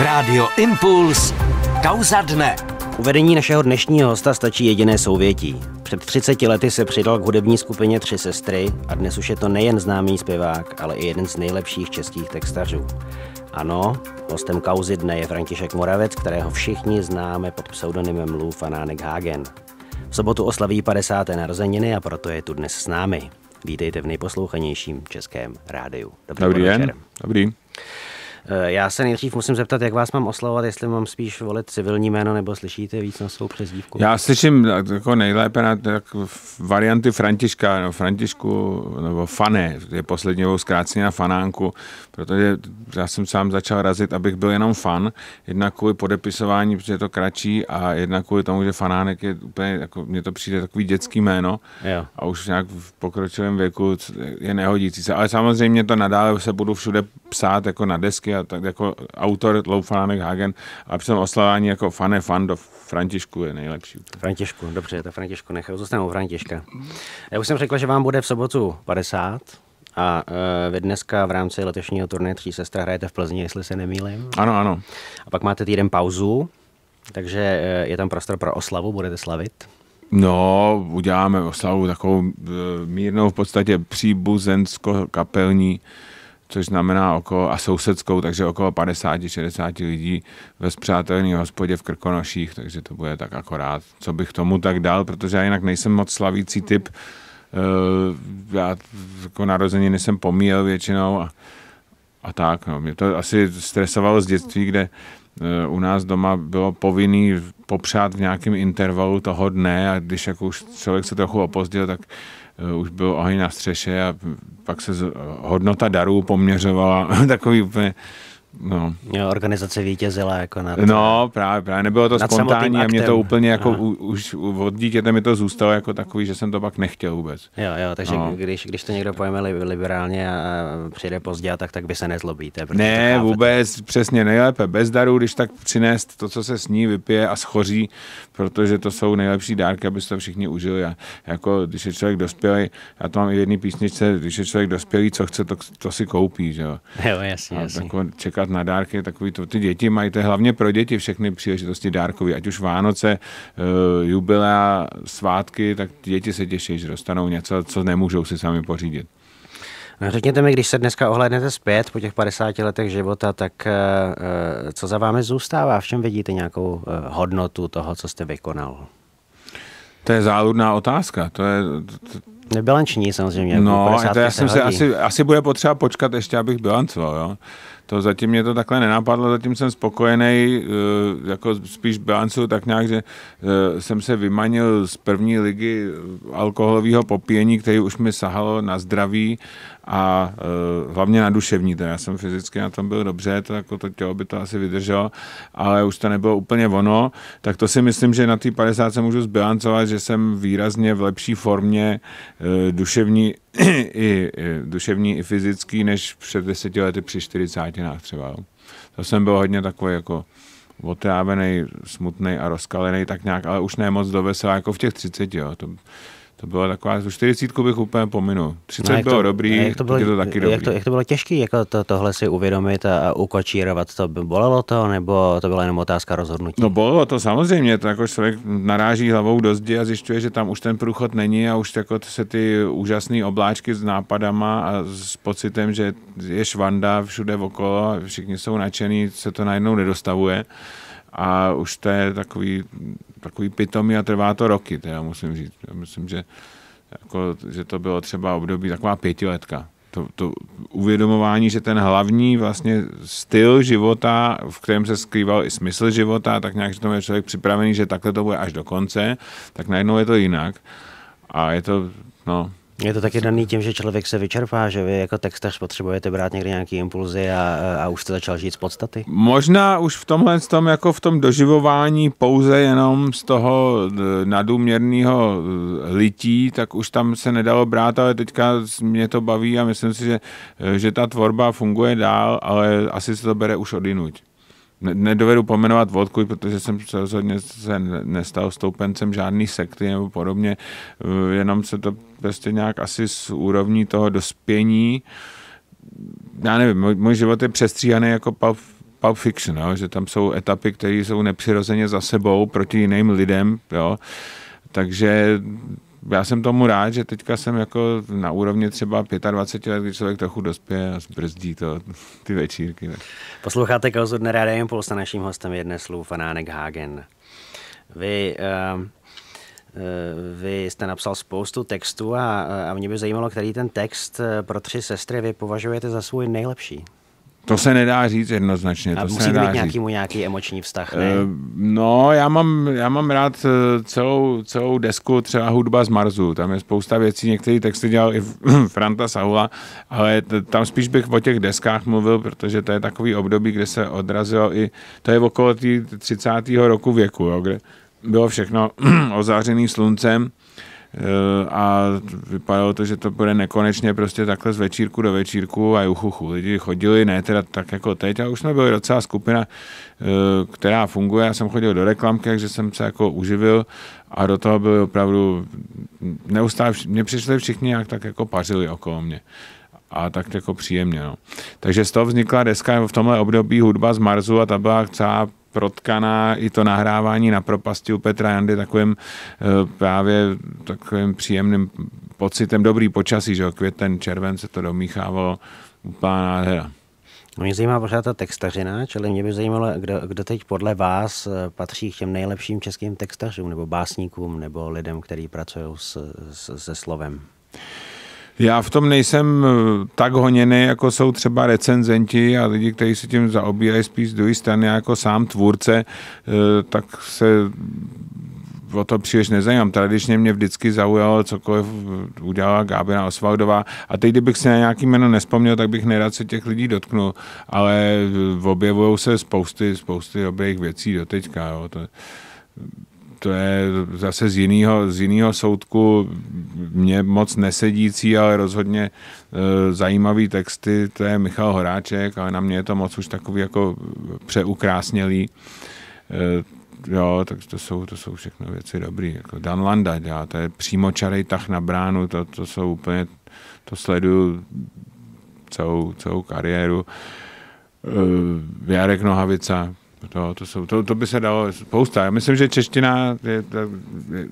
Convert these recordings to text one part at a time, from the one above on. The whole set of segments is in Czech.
Rádio Impuls. Kauza dne. Uvedení našeho dnešního hosta stačí jediné souvětí. Před 30 lety se přidal k hudební skupině Tři sestry a dnes už je to nejen známý zpěvák, ale i jeden z nejlepších českých textařů. Ano, hostem kauzy dne je František Moravec, kterého všichni známe pod pseudonymem Lou Fanánek Hagen. V sobotu oslaví 50. narozeniny a proto je tu dnes s námi. Vítejte v nejposlouchanějším českém rádiu. Dobrý, Dobrý den. Dobrý. Eh, já se nejdřív musím zeptat, jak vás mám oslovovat, jestli mám spíš volit civilní jméno, nebo slyšíte víc na svou přezdívku? Já slyším eh, jako nejlépe na tak varianty Františka, no, Františku, nebo Fane, je poslední zkrácení na fanánku, protože já jsem sám začal razit, abych byl jenom fan, jednak kvůli podepisování, protože je to kratší a jednak kvůli tomu, že fanánek je úplně, jako mně to přijde takový dětský jméno jo. a už nějak v pokročilém věku je nehodící se. Ale samozřejmě to nadále se budu všude psát jako na desky a tak jako autor Loufánek Hagen, a při tom oslavání jako fane do Františku je nejlepší. Františku, dobře, to Františku nechal, zůstane u Františka. Já už jsem řekl, že vám bude v sobotu 50, a e, vy dneska v rámci letošního turné Tří sestra hrajete v Plzni, jestli se nemýlím. Ano, ano. A pak máte týden pauzu, takže e, je tam prostor pro oslavu, budete slavit? No, uděláme oslavu takovou e, mírnou, v podstatě příbuzensko-kapelní což znamená okolo, a sousedskou, takže okolo 50-60 lidí ve zpřátelný hospodě v Krkonoších, takže to bude tak akorát. Co bych tomu tak dal, protože já jinak nejsem moc slavící typ, eh, já jako narození jsem pomíjel většinou a, a tak. No. Mě to asi stresovalo z dětství, kde eh, u nás doma bylo povinný popřát v nějakém intervalu toho dne a když jako už člověk se trochu opozdil, tak Eh, už byl oheň na střeše a pak se hodnota darů poměřovala takový úplně No. Jo, organizace vítězila jako na. No, právě, právě. Nebylo to spontánní a mě to úplně jako no. u, už od dítěte mi to zůstalo jako takový, že jsem to pak nechtěl vůbec. Jo, jo, takže no. když, když to někdo pojme liberálně a přijde pozdě, tak tak by se nezlobíte. Ne, vůbec, přesně nejlépe. Bez darů, když tak přinést to, co se s ní vypije a schoří, protože to jsou nejlepší dárky, aby to všichni užili. A jako, když je člověk dospělý, já to mám i v jedné písničce, když je člověk dospělý, co chce, to, to si koupí, že jo. Jo, jasně, jasně. Jako čeká dávat na dárky, takový to, ty děti mají, to je hlavně pro děti všechny příležitosti dárkové, ať už Vánoce, eh, jubilea, svátky, tak děti se těší, že dostanou něco, co nemůžou si sami pořídit. No, řekněte mi, když se dneska ohlédnete zpět po těch 50 letech života, tak eh, eh, co za vámi zůstává? V čem vidíte nějakou hodnotu toho, co jste vykonal? To je záludná otázka. To je, to, Nebilanční samozřejmě. Jako no, to já jsem se asi, asi bude potřeba počkat ještě, abych bilancoval, jo. To zatím mě to takhle nenapadlo, zatím jsem spokojený, eh, jako spíš bilancu tak nějak, že eh, jsem se vymanil z první ligy eh, alkoholového popíjení, který už mi sahalo na zdraví a hlavně na duševní. Teda já jsem fyzicky na tom byl dobře, to, jako to tělo by to asi vydrželo, ale už to nebylo úplně ono. Tak to si myslím, že na té 50 se můžu zbilancovat, že jsem výrazně v lepší formě, Eh, duševní i, eh, duševní i fyzický než před deseti lety při čtyřicátinách třeba. Jo. To jsem byl hodně takový jako otrávený, smutný a rozkalený, tak nějak, ale už ne moc do jako v těch třiceti. To, to bylo taková, tu 40 bych úplně pominul. 30 no, bylo to, dobrý, jak to bylo, to taky dobrý. Jak to, jak to bylo těžké jako to, tohle si uvědomit a, a ukočírovat to? Bolelo to, nebo to byla jenom otázka rozhodnutí? No bolelo to samozřejmě, to jako člověk naráží hlavou do zdi a zjišťuje, že tam už ten průchod není a už jako se ty úžasné obláčky s nápadama a s pocitem, že je švanda všude okolo, všichni jsou nadšení, se to najednou nedostavuje a už to je takový, takový pitomý a trvá to roky, teda musím říct. Já myslím, že, jako, že to bylo třeba období taková pětiletka. To, to uvědomování, že ten hlavní vlastně styl života, v kterém se skrýval i smysl života, tak nějak, že tomu je člověk připravený, že takhle to bude až do konce, tak najednou je to jinak. A je to, no, je to taky daný tím, že člověk se vyčerpá, že vy jako textař potřebujete brát někdy nějaký impulzy a, a už jste začal žít z podstaty? Možná už v tomhle tom, jako v tom doživování pouze jenom z toho eh, naduměrného eh, lití, tak už tam se nedalo brát, ale teďka mě to baví a myslím si, že, eh, že ta tvorba funguje dál, ale asi se to bere už odinuť. Nedovedu pomenovat vodku, protože jsem se rozhodně se nestal stoupencem žádný sekty nebo podobně, eh, jenom se to prostě nějak asi z úrovní toho dospění, já nevím, můj, můj život je přestříhaný jako pav, Pulp Fiction, jo? že tam jsou etapy, které jsou nepřirozeně za sebou proti jiným lidem, jo? takže já jsem tomu rád, že teďka jsem jako na úrovni třeba 25 let, když člověk trochu dospěje a zbrzdí to, ty večírky. Tak. Posloucháte kauzu dne Rádia Impulsa, naším hostem je dnes Lou Fanánek Hagen. Vy uh, vy jste napsal spoustu textů a, a mě by zajímalo, který ten text eh, pro tři sestry vy považujete za svůj nejlepší. To se nedá říct jednoznačně. A to musí se nedá být nějaký mu nějaký emoční vztah, ne? Eh, no, já mám, já mám rád eh, celou, celou desku, třeba hudba z Marzu. Tam je spousta věcí, některý texty dělal i Franta Sahula, ale tam spíš bych o těch deskách mluvil, protože to je takový období, kde se odrazilo i, to je okolo 30. roku věku, jo, kde bylo všechno ozářený sluncem. Eh, a vypadalo to, že to bude nekonečně prostě takhle z večírku do večírku a juchuchu. Lidi chodili, ne teda tak jako teď, ale už jsme byli docela skupina, eh, která funguje. Já jsem chodil do reklamky, takže jsem se jako uživil a do toho byly opravdu neustále, mě přišli všichni jak tak jako pařili okolo mě a tak jako příjemně. No. Takže z toho vznikla deska v tomhle období hudba z Marzu a ta byla celá protkaná i to nahrávání na propasti u Petra Jandy takovým eh, právě takovým příjemným pocitem, dobrý počasí, že květen, červen se to domíchávalo, úplná nádhera. No, mě zajímá pořád ta textařina, čili mě by zajímalo, kdo, kdo teď podle vás eh, patří k těm nejlepším českým textařům, nebo básníkům, nebo lidem, kteří pracují s, s, se slovem. Já v tom nejsem eh, tak honěný, jako jsou třeba recenzenti a lidi, kteří se tím zaobírají spíš z druhé strany, jako sám tvůrce, eh, tak se o to příliš nezajímám. Tradičně mě vždycky zaujalo cokoliv eh, udělala Gábina Osvaldová. A teď, kdybych si na nějaký jméno nespomněl, tak bych nerad se těch lidí dotknul. Ale objevují se spousty, spousty dobrých věcí do teďka. Jo. To, to je zase z jiného, z jiného soudku mě moc nesedící, ale rozhodně e, zajímavý texty, to je Michal Horáček, ale na mě je to moc už takový jako přeukrásnělý. E, jo, tak to jsou, to jsou všechno věci dobrý. Jako Dan Landa dělá, to je přímočarej tah na bránu, to, to jsou úplně, to sleduju celou, celou kariéru. E, Jarek Nohavica, to, to, jsou, to, to by se dalo spousta. Já myslím, že čeština je,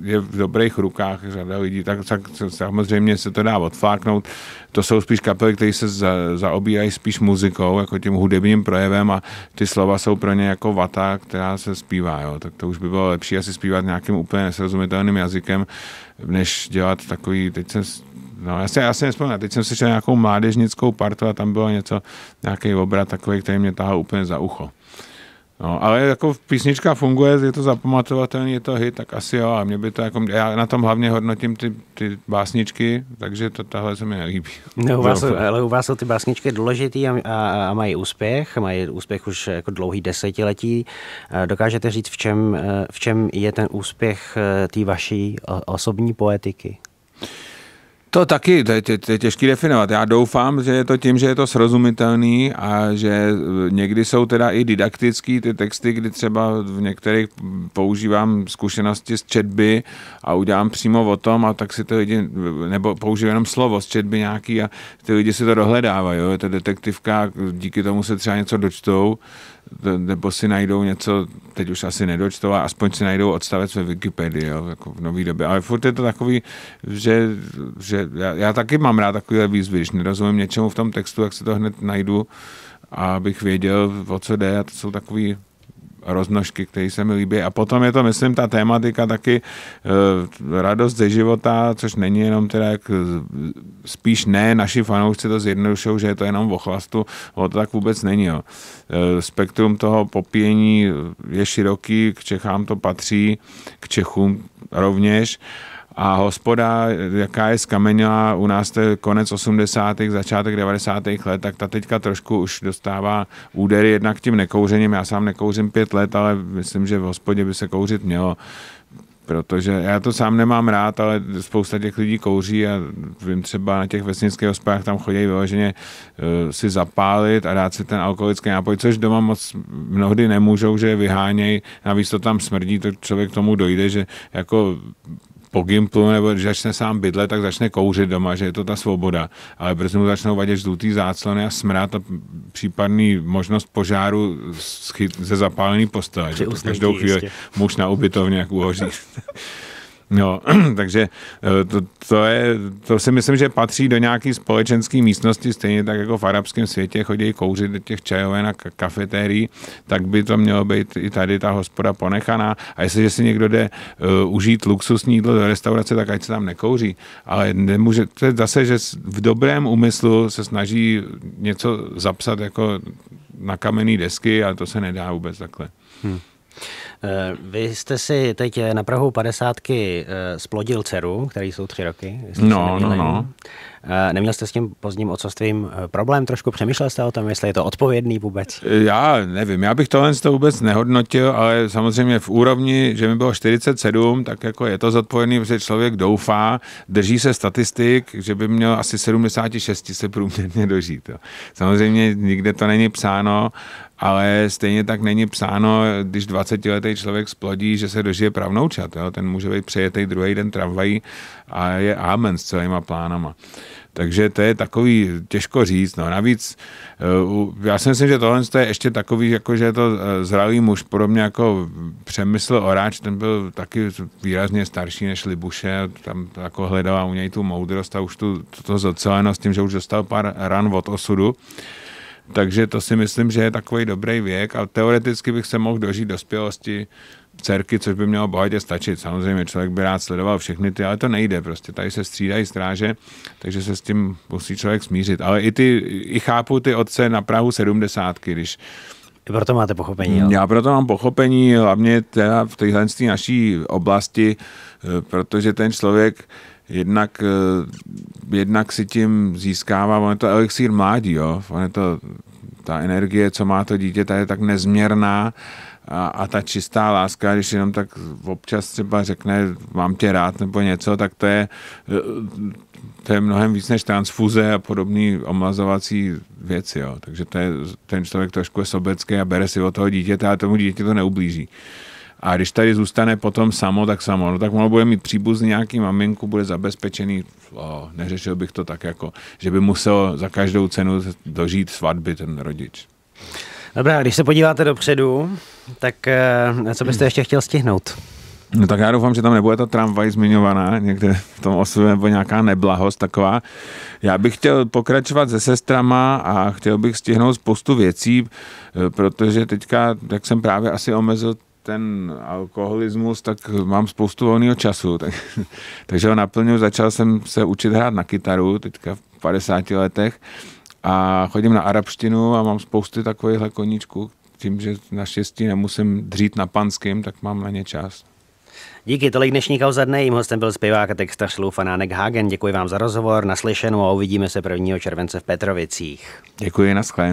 je v dobrých rukách řada lidí, tak, tak samozřejmě se to dá odfláknout. To jsou spíš kapely, které se za, zaobírají spíš muzikou, jako tím hudebním projevem a ty slova jsou pro ně jako vata, která se zpívá. Jo. Tak to už by bylo lepší asi zpívat nějakým úplně nesrozumitelným jazykem, než dělat takový, teď jsem No, já si, já si nespomínám, teď jsem slyšel nějakou mládežnickou partu a tam bylo něco, nějaký obrat takový, který mě tahal úplně za ucho. No, ale jako písnička funguje, je to zapamatovatelný, je to hit, tak asi jo, a mě by to jako, já na tom hlavně hodnotím ty, ty básničky, takže to, tahle se mi nelíbí. No, u vás, jsou, ale u vás jsou ty básničky důležitý a, a, a mají úspěch, mají úspěch už jako dlouhý desetiletí. Eh, dokážete říct, v čem, eh, v čem je ten úspěch eh, té vaší osobní poetiky? To taky, to je, to je těžký definovat. Já doufám, že je to tím, že je to srozumitelný a že eh, někdy jsou teda i didaktický ty texty, kdy třeba v některých používám zkušenosti z četby a udělám přímo o tom a tak si to lidi, nebo použiju jenom slovo z četby nějaký a ty lidi si to dohledávají, jo, je to detektivka, díky tomu se třeba něco dočtou, nebo si najdou něco, teď už asi nedočtou, a aspoň si najdou odstavec ve Wikipedii, jo, jako v nový době. Ale furt je to takový, že, že já, já taky mám rád takové výzvy, když nerozumím něčemu v tom textu, jak si to hned najdu, abych věděl, o co jde a to jsou takové roznožky, které se mi líbí. A potom je to, myslím, ta tématika taky e, radost ze života, což není jenom teda, jak spíš ne, naši fanoušci to zjednodušují, že je to jenom o chlastu, o to tak vůbec není. Jo. E, spektrum toho popíjení je široký, k Čechám to patří, k Čechům rovněž a hospoda, jaká je skamenila, u nás to je konec 80. začátek 90. let, tak ta teďka trošku už dostává údery jednak tím nekouřením. Já sám nekouřím pět let, ale myslím, že v hospodě by se kouřit mělo protože já to sám nemám rád, ale spousta těch lidí kouří a vím třeba na těch vesnických hospodách tam chodí vyloženě eh, si zapálit a dát si ten alkoholický nápoj, což doma moc mnohdy nemůžou, že je vyhánějí, navíc to tam smrdí, to člověk tomu dojde, že jako po Gimplu, nebo když začne sám bydlet, tak začne kouřit doma, že je to ta svoboda. Ale brzy mu začnou vadit žlutý záclony a smrát a případný možnost požáru ze zapálený postele. Že každou chvíli muž na ubytovně, jak uhoří. Jo, takže eh, to, to, je, to si myslím, že patří do nějaké společenské místnosti, stejně tak jako v arabském světě chodí kouřit do těch čajoven a kafetérií, tak by to mělo být i tady ta hospoda ponechaná. A jestliže si někdo jde uh, užít luxusní jídlo do restaurace, tak ať se tam nekouří. Ale nemůže, to je zase, že v dobrém úmyslu se snaží něco zapsat jako na kamenné desky a to se nedá vůbec takhle. Hmm. Eh, vy jste si teď eh, na Prahu 50 eh, splodil dceru, který jsou tři roky. No, no, no. Neměl jste s tím pozdním otcovstvím problém trošku? Přemýšlel jste o tom, jestli je to odpovědný vůbec? Já nevím, já bych tohle to vůbec nehodnotil, ale samozřejmě v úrovni, že mi bylo 47, tak jako je to zodpovědný, protože člověk doufá, drží se statistik, že by měl asi 76 se průměrně dožít. Jo. Samozřejmě nikde to není psáno, ale stejně tak není psáno, když 20 letý člověk splodí, že se dožije pravnoučat. Jo? Ten může být přejetý druhý den tramvají a je amen s celýma plánama. Takže to je takový těžko říct. No. Navíc eh, já si myslím, že tohle je ještě takový, jako že je to eh, zralý muž, podobně jako Přemysl Oráč, ten byl taky výrazně starší než Libuše, tam jako hledala u něj tu moudrost a už tu, to zocelenost tím, že už dostal pár ran od osudu. Takže to si myslím, že je takový dobrý věk a teoreticky bych se mohl dožít dospělosti dcerky, což by mělo bohatě stačit. Samozřejmě člověk by rád sledoval všechny ty, ale to nejde prostě. Tady se střídají stráže, takže se s tím musí člověk smířit. Ale i ty, i chápu ty otce na Prahu sedmdesátky, když i proto máte pochopení. Jo? Já proto mám pochopení, hlavně teda v téhle naší oblasti, eh, protože ten člověk jednak, eh, jednak si tím získává, on je to elixír mládí, jo? On je to, ta energie, co má to dítě, ta je tak nezměrná a, a ta čistá láska, když jenom tak občas třeba řekne mám tě rád nebo něco, tak to je, eh, to je mnohem víc než transfuze a podobné omlazovací věci. Jo. Takže to je, ten člověk trošku je sobecký a bere si od toho dítěte, ale tomu dítě to neublíží. A když tady zůstane potom samo, tak samo. No tak ono bude mít příbuzný nějaký maminku, bude zabezpečený. O, neřešil bych to tak jako, že by musel za každou cenu dožít svatby ten rodič. Dobrá, když se podíváte dopředu, tak eh, co byste ještě chtěl stihnout? No tak já doufám, že tam nebude ta tramvaj zmiňovaná někde v tom osudu nebo nějaká neblahost taková. Já bych chtěl pokračovat se sestrama a chtěl bych stihnout spoustu věcí, eh, protože teďka, jak jsem právě asi omezil ten alkoholismus, tak mám spoustu volného času, tak, takže ho naplňuji. Začal jsem se učit hrát na kytaru, teďka v 50 letech a chodím na arabštinu a mám spousty takovýchhle koníčků. Tím, že naštěstí nemusím dřít na panským, tak mám na ně čas. Díky, tolik dnešní kauza dne. Jím hostem byl zpěvák a textař Fanánek Hagen. Děkuji vám za rozhovor, naslyšenou a uvidíme se 1. července v Petrovicích. Děkuji, naschle.